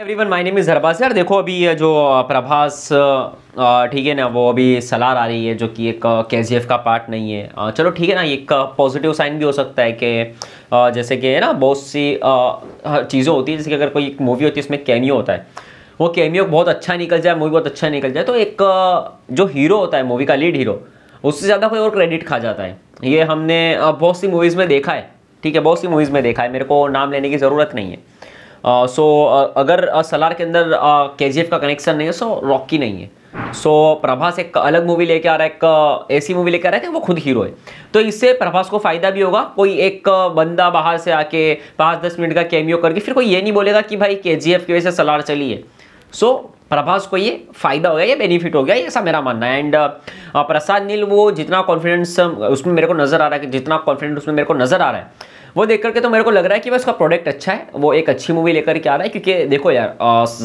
everyone my name is हरबास यार देखो अभी ये जो प्रभास ठीक है ना वो अभी सलार आ रही है जो कि एक के का पार्ट नहीं है चलो ठीक है ना एक पॉजिटिव साइन भी हो सकता है कि जैसे कि है ना बहुत सी चीज़ें होती है जैसे कि अगर कोई एक मूवी होती है इसमें कैमियो होता है वो कैमियो बहुत अच्छा निकल जाए मूवी बहुत अच्छा निकल जाए तो एक जो हीरो होता है मूवी का लीड हीरो उससे ज़्यादा कोई और क्रेडिट खा जाता है ये हमने बहुत सी मूवीज़ में देखा है ठीक है बहुत सी मूवीज़ में देखा है मेरे को नाम लेने की ज़रूरत नहीं है सो अगर सलार के अंदर के का कनेक्शन नहीं है सो रॉकी नहीं है सो so, प्रभास एक अलग मूवी लेके आ रहा है एक ऐसी मूवी लेके आ रहा है कि वो खुद हीरो है तो इससे प्रभास को फायदा भी होगा कोई एक बंदा बाहर से आके पाँच दस मिनट का कैमियो करके फिर कोई ये नहीं बोलेगा कि भाई के जी एफ की वजह से सलार चली है सो so, प्रभास को ये फायदा हो गया ये बेनिफिट हो गया ऐसा मेरा मानना है एंड प्रसाद नील वो जितना कॉन्फिडेंस उसमें मेरे को नज़र आ रहा है कि जितना कॉन्फिडेंट उसमें मेरे को नज़र आ रहा है वो देख करके तो मेरे को लग रहा है कि भाई उसका प्रोडक्ट अच्छा है वो एक अच्छी मूवी लेकर के आ रहा है क्योंकि देखो यार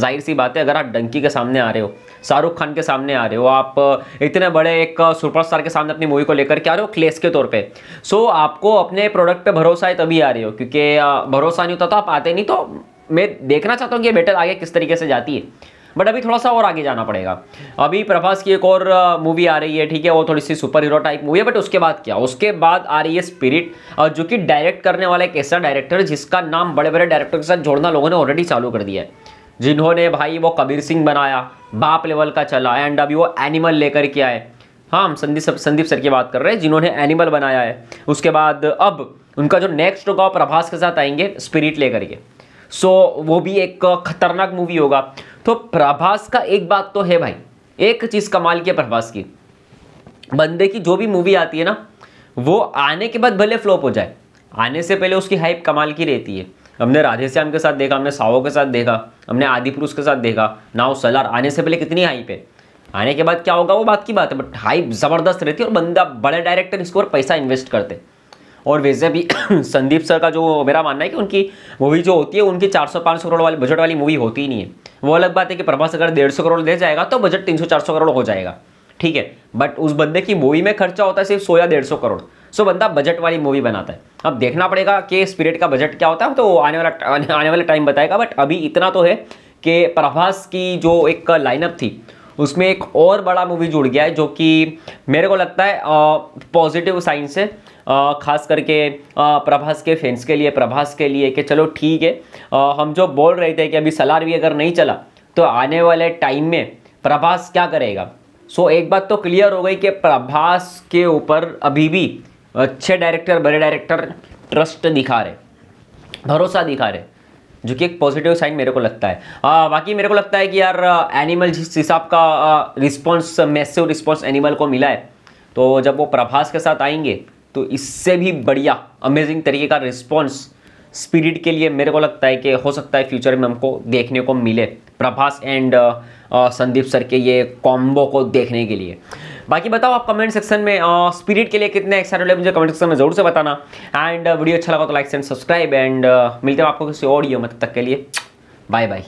जाहिर सी बात है अगर आप डंकी के सामने आ रहे हो शाहरुख खान के सामने आ रहे हो आप इतने बड़े एक सुपरस्टार के सामने अपनी मूवी को लेकर के आ रहे हो क्लेस के तौर पर सो आपको अपने प्रोडक्ट पर भरोसा है तभी आ रहे हो क्योंकि भरोसा नहीं होता तो आप आते नहीं तो मैं देखना चाहता हूँ कि बेटर आगे किस तरीके से जाती है बट अभी थोड़ा सा और आगे जाना पड़ेगा अभी प्रभास की एक और मूवी आ रही है ठीक है वो थोड़ी सी सुपर हीरो टाइप मूवी है बट उसके बाद क्या उसके बाद आ रही है स्पिरिट जो कि डायरेक्ट करने वाला एक ऐसा डायरेक्टर जिसका नाम बड़े बड़े डायरेक्टर के साथ जोड़ना लोगों ने ऑलरेडी चालू कर दिया है जिन्होंने भाई वो कबीर सिंह बनाया बाप लेवल का चला एंड अभी वो एनिमल लेकर के आए हाँ हम संदीप संदीप सर की बात कर रहे हैं जिन्होंने एनिमल बनाया है उसके बाद अब उनका जो नेक्स्ट होगा प्रभास के साथ आएंगे स्पिरिट लेकर के सो so, वो भी एक खतरनाक मूवी होगा तो प्रभास का एक बात तो है भाई एक चीज़ कमाल की है प्रभास की बंदे की जो भी मूवी आती है ना वो आने के बाद भले फ्लॉप हो जाए आने से पहले उसकी हाइप कमाल की रहती है हमने राधे श्याम के साथ देखा हमने साओ के साथ देखा हमने आदि पुरुष के साथ देखा नाव सलार आने से पहले कितनी हाइप है आने के बाद क्या होगा वो बात की बात है बट हाइप ज़बरदस्त रहती है और बंदा बड़े डायरेक्टर इसके ऊपर पैसा इन्वेस्ट करते और वैसे भी संदीप सर का जो मेरा मानना है कि उनकी मूवी जो होती है उनकी 400-500 करोड़ वाली बजट वाली मूवी होती ही नहीं है वो अलग बात है कि प्रभास अगर डेढ़ सौ करोड़ दे जाएगा तो बजट तीन सौ चार सौ करोड़ हो जाएगा ठीक है बट उस बंदे की मूवी में खर्चा होता है सिर्फ सौ या डेढ़ सौ करोड़ सो बंदा बजट वाली मूवी बनाता है अब देखना पड़ेगा कि स्पिरिट का बजट क्या होता है तो आने वाला आने वाला टाइम बताएगा बट अभी इतना तो है कि प्रभास की जो एक लाइनअप थी उसमें एक और बड़ा मूवी जुड़ गया है जो कि मेरे को लगता है पॉजिटिव साइंस से खास करके आ, प्रभास के फैंस के लिए प्रभास के लिए कि चलो ठीक है आ, हम जो बोल रहे थे कि अभी सलार भी अगर नहीं चला तो आने वाले टाइम में प्रभास क्या करेगा सो एक बात तो क्लियर हो गई कि प्रभास के ऊपर अभी भी अच्छे डायरेक्टर बड़े डायरेक्टर ट्रस्ट दिखा रहे भरोसा दिखा रहे जो कि एक पॉजिटिव साइन मेरे को लगता है आ, बाकी मेरे को लगता है कि यार एनिमल जिस हिसाब का रिस्पॉन्स मैसेव रिस्पॉन्स एनिमल को मिला है तो जब वो प्रभास के साथ आएंगे तो इससे भी बढ़िया अमेजिंग तरीके का रिस्पॉन्स स्पिरिट के लिए मेरे को लगता है कि हो सकता है फ्यूचर में हमको देखने को मिले प्रभास एंड संदीप सर के ये कॉम्बो को देखने के लिए बाकी बताओ आप कमेंट सेक्शन में स्पिरिट के लिए कितने एक्साइटेड है मुझे कमेंट सेक्शन में जरूर से बताना एंड वीडियो अच्छा लगा तो लाइक एंड सब्सक्राइब एंड मिलते हैं आपको किसी ऑडियो मतलब तक के लिए बाय बाय